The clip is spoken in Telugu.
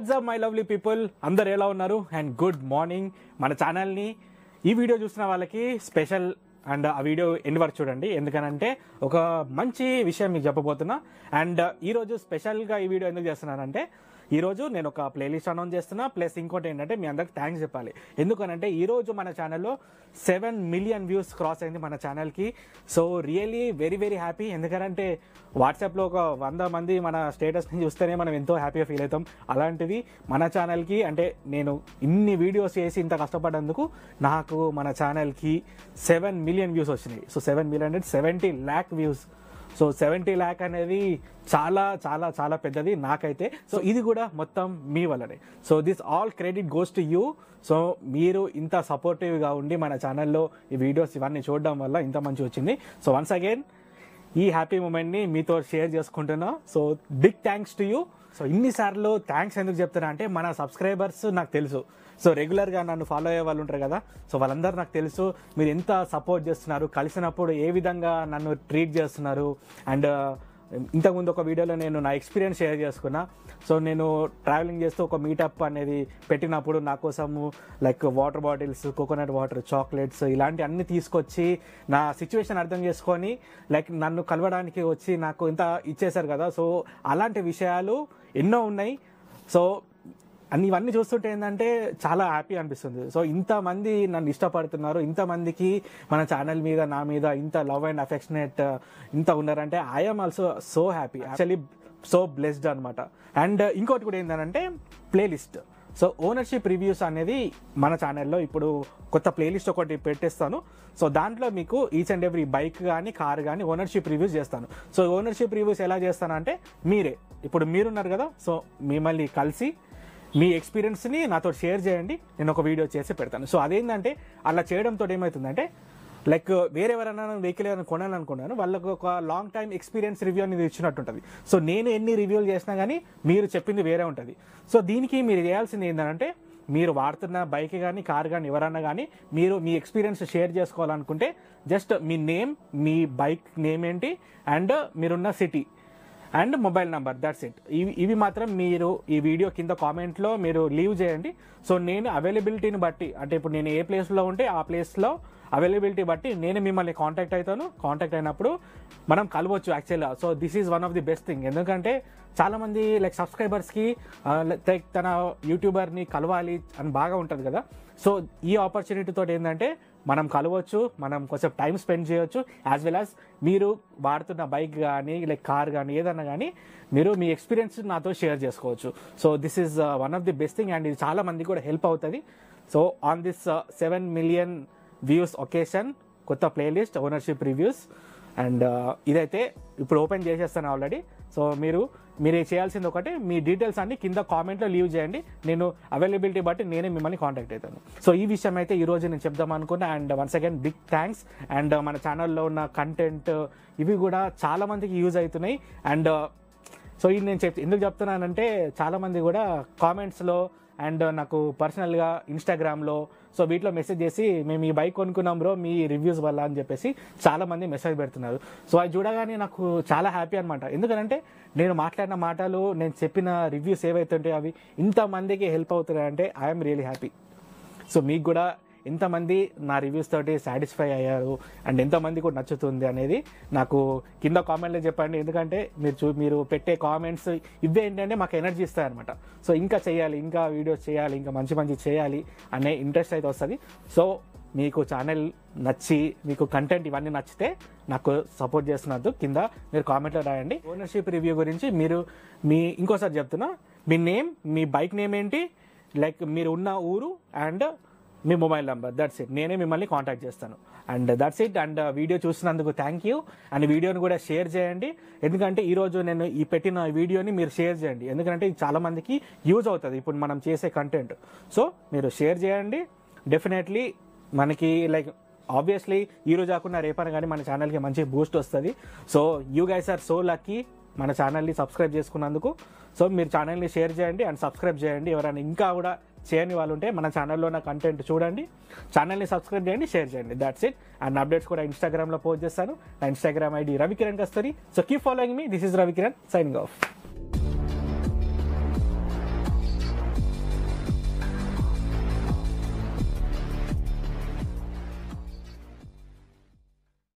వాట్సాప్ మై లవ్లీ పీపుల్ అందరు ఎలా ఉన్నారు అండ్ గుడ్ మార్నింగ్ మన ఛానల్ని ఈ వీడియో చూసిన వాళ్ళకి స్పెషల్ అండ్ ఆ వీడియో ఎండ్ వరకు చూడండి ఎందుకనంటే ఒక మంచి విషయం మీకు చెప్పబోతున్నా అండ్ ఈరోజు స్పెషల్గా ఈ వీడియో ఎందుకు చేస్తున్నానంటే ఈరోజు నేను ఒక ప్లేలిస్ట్ అనౌన్స్ చేస్తున్నా ప్లస్ ఇంకోటి ఏంటంటే మీ అందరికి థ్యాంక్స్ చెప్పాలి ఎందుకనంటే ఈరోజు మన ఛానల్లో సెవెన్ మిలియన్ వ్యూస్ క్రాస్ అయింది మన ఛానల్కి so really very very happy ఎందుకంటే వాట్సాప్లో ఒక వంద మంది మన స్టేటస్ని చూస్తేనే మనం ఎంతో హ్యాపీగా ఫీల్ అవుతాం అలాంటిది మన ఛానల్కి అంటే నేను ఇన్ని వీడియోస్ చేసి ఇంత కష్టపడేందుకు నాకు మన ఛానల్కి సెవెన్ మిలియన్ వ్యూస్ వచ్చినాయి సో సెవెన్ మిలియన్ అంటే seventy lakh views so seventy lakh అనేది చాలా చాలా చాలా పెద్దది నాకైతే సో ఇది కూడా మొత్తం మీ వల్లనే so this all credit goes to you so మీరు ఇంత సపోర్టివ్గా ఉండి మన ఛానల్లో ఈ వీడియోస్ ఇవన్నీ చూడడం వల్ల ఇంత మంచి వచ్చింది సో వన్స్ అగైన్ ఈ హ్యాపీ మూమెంట్ని మీతో షేర్ చేసుకుంటున్నా so big thanks to you so ఇన్నిసార్లు థ్యాంక్స్ ఎందుకు చెప్తున్నా అంటే మన సబ్స్క్రైబర్స్ నాకు తెలుసు సో రెగ్యులర్గా నన్ను ఫాలో అయ్యే వాళ్ళు ఉంటారు కదా సో వాళ్ళందరూ నాకు తెలుసు మీరు ఎంత సపోర్ట్ చేస్తున్నారు కలిసినప్పుడు ఏ విధంగా నన్ను ట్రీట్ చేస్తున్నారు అండ్ uh, ఇంతకుముందు ఒక వీడియోలో నేను నా ఎక్స్పీరియన్స్ షేర్ చేసుకున్నా సో నేను ట్రావెలింగ్ చేస్తూ ఒక మీటప్ అనేది పెట్టినప్పుడు నా కోసము like water bottles coconut water chocolates ఇలాంటి అన్ని తీసుకొచ్చి నా సిచ్యువేషన్ అర్థం చేసుకొని లైక్ నన్ను కలవడానికి వచ్చి నాకు ఇంత ఇచ్చేశారు కదా సో అలాంటి విషయాలు ఎన్నో ఉన్నాయి సో అన్ని ఇవన్నీ చూస్తుంటే ఏంటంటే చాలా హ్యాపీ అనిపిస్తుంది సో ఇంతమంది నన్ను ఇష్టపడుతున్నారు ఇంతమందికి మన ఛానల్ మీద నా మీద ఇంత లవ్ అండ్ అఫెక్షనేట్ ఇంత ఉన్నారంటే I'm also so happy actually so blessed అనమాట అండ్ ఇంకోటి కూడా ఏంటంటే ప్లేలిస్ట్ సో ఓనర్షిప్ రివ్యూస్ అనేది మన ఛానల్లో ఇప్పుడు కొత్త ప్లేలిస్ట్ ఒకటి పెట్టేస్తాను సో దాంట్లో మీకు ఈచ్ అండ్ ఎవ్రీ బైక్ కానీ కార్ కానీ ఓనర్షిప్ రివ్యూస్ చేస్తాను సో ఓనర్షిప్ రివ్యూస్ ఎలా చేస్తానంటే మీరే ఇప్పుడు మీరున్నారు కదా సో మిమ్మల్ని కలిసి మీ ఎక్స్పీరియన్స్ని నాతో షేర్ చేయండి నేను ఒక వీడియో చేసి పెడతాను సో అదేంటంటే అలా చేయడంతో ఏమవుతుందంటే లైక్ uh, వేరే ఎవరైనా వెహికల్ ఏమైనా కొనాలనుకున్నాను వాళ్ళకు ఒక లాంగ్ టైమ్ ఎక్స్పీరియన్స్ రివ్యూ అనేది ఇచ్చినట్టు ఉంటుంది సో నేను ఎన్ని రివ్యూలు చేసినా కానీ మీరు చెప్పింది వేరే ఉంటుంది సో దీనికి మీరు చేయాల్సింది ఏంటంటే మీరు వాడుతున్న బైక్ కానీ కార్ కానీ ఎవరన్నా కానీ మీరు మీ ఎక్స్పీరియన్స్ షేర్ చేసుకోవాలనుకుంటే జస్ట్ మీ నేమ్ మీ బైక్ నేమ్ ఏంటి అండ్ మీరున్న city and mobile number that's it ఇవి ఇవి మాత్రం మీరు ఈ వీడియో కింద కామెంట్లో మీరు లీవ్ చేయండి సో నేను అవైలబిలిటీని బట్టి అంటే ఇప్పుడు నేను ఏ ప్లేస్లో ఉంటే ఆ ప్లేస్లో అవైలబిలిటీ బట్టి నేను మిమ్మల్ని కాంటాక్ట్ అవుతాను కాంటాక్ట్ అయినప్పుడు మనం కలవచ్చు యాక్చువల్గా so this is one of the best thing ఎందుకంటే చాలామంది లైక్ సబ్స్క్రైబర్స్కి లైక్ తన యూట్యూబర్ని కలవాలి అని బాగా ఉంటుంది కదా సో ఈ ఆపర్చునిటీతో ఏంటంటే మనం కలవచ్చు మనం కొంచెం టైం స్పెండ్ చేయవచ్చు యాజ్ వెల్ యాజ్ మీరు వాడుతున్న బైక్ కానీ లైక్ కార్ కానీ ఏదన్నా కానీ మీరు మీ ఎక్స్పీరియన్స్ నాతో షేర్ చేసుకోవచ్చు so this is one of the best thing and ఇది చాలా కూడా హెల్ప్ అవుతుంది so on this seven million views occasion కొత్త ప్లేలిస్ట్ ఓనర్షిప్ రివ్యూస్ అండ్ ఇదైతే ఇప్పుడు ఓపెన్ చేసేస్తాను ఆల్రెడీ సో మీరు మీరు చేయాల్సింది ఒకటి మీ డీటెయిల్స్ అన్ని కింద కామెంట్లో లీవ్ చేయండి నేను అవైలబిలిటీ బట్టి నేనే మిమ్మల్ని కాంటాక్ట్ అవుతాను సో ఈ విషయం అయితే ఈరోజు నేను చెప్దాం అనుకున్నా and once again big thanks and మన ఛానల్లో ఉన్న కంటెంట్ uh, ఇవి కూడా చాలామందికి యూజ్ అవుతున్నాయి అండ్ సో uh, ఇది నేను చెప్ ఎందుకు చెప్తున్నానంటే చాలామంది కూడా కామెంట్స్లో అండ్ నాకు పర్సనల్గా ఇన్స్టాగ్రామ్లో సో వీటిలో మెసేజ్ చేసి మేము ఈ బైక్ కొనుక్కున్నాం బ్రో మీ రివ్యూస్ వల్ల అని చెప్పేసి చాలామంది మెసేజ్ పెడుతున్నారు సో అది చూడగానే నాకు చాలా హ్యాపీ అనమాట ఎందుకంటే నేను మాట్లాడిన మాటలు నేను చెప్పిన రివ్యూస్ ఏవైతే ఉంటాయో అవి ఇంతమందికి హెల్ప్ అవుతున్నాయంటే ఐఎమ్ రియలీ హ్యాపీ సో మీకు కూడా ఎంతమంది నా రివ్యూస్ తోటి సాటిస్ఫై అయ్యారు అండ్ ఎంతమంది కూడా నచ్చుతుంది అనేది నాకు కింద కామెంట్లో చెప్పండి ఎందుకంటే మీరు చూ మీరు పెట్టే కామెంట్స్ ఇవే ఏంటంటే మాకు ఎనర్జీ ఇస్తాయన్నమాట సో ఇంకా చేయాలి ఇంకా వీడియోస్ చేయాలి ఇంకా మంచి మంచి చేయాలి అనే ఇంట్రెస్ట్ అయితే వస్తుంది సో మీకు ఛానల్ నచ్చి మీకు కంటెంట్ ఇవన్నీ నచ్చితే నాకు సపోర్ట్ చేస్తున్నందుకు కింద మీరు కామెంట్లో రాయండి ఓనర్షిప్ రివ్యూ గురించి మీరు మీ ఇంకోసారి చెప్తున్నా మీ నేమ్ మీ బైక్ నేమ్ ఏంటి లైక్ మీరు ఉన్న ఊరు అండ్ మీ మొబైల్ నెంబర్ దట్స్ ఇట్ నేనే మిమ్మల్ని కాంటాక్ట్ చేస్తాను and that's it and video చూసినందుకు థ్యాంక్ యూ అండ్ వీడియోని కూడా షేర్ చేయండి ఎందుకంటే ఈరోజు నేను ఈ పెట్టిన వీడియోని మీరు షేర్ చేయండి ఎందుకంటే ఇది చాలామందికి యూజ్ అవుతుంది ఇప్పుడు మనం చేసే కంటెంట్ సో మీరు షేర్ చేయండి డెఫినెట్లీ మనకి లైక్ ఆబ్వియస్లీ ఈరోజు కాకుండా రేపని కానీ మన ఛానల్కి మంచి బూస్ట్ వస్తుంది so you guys are so lucky మన ఛానల్ని సబ్స్క్రైబ్ చేసుకున్నందుకు సో మీరు ఛానల్ని షేర్ చేయండి అండ్ సబ్స్క్రైబ్ చేయండి ఎవరైనా ఇంకా కూడా చేయని వాళ్ళు ఉంటే మన ఛానల్లో ఉన్న కంటెంట్ చూడండి ఛానల్ని సబ్స్క్రైబ్ చేయండి షేర్ చేయండి దాట్స్ ఇట్ అండ్ అప్డేట్స్ కూడా ఇన్స్టాగ్రామ్లో పోస్ట్ చేస్తాను నా Instagram ID Ravikiran Kasturi so keep following me this is Ravikiran signing of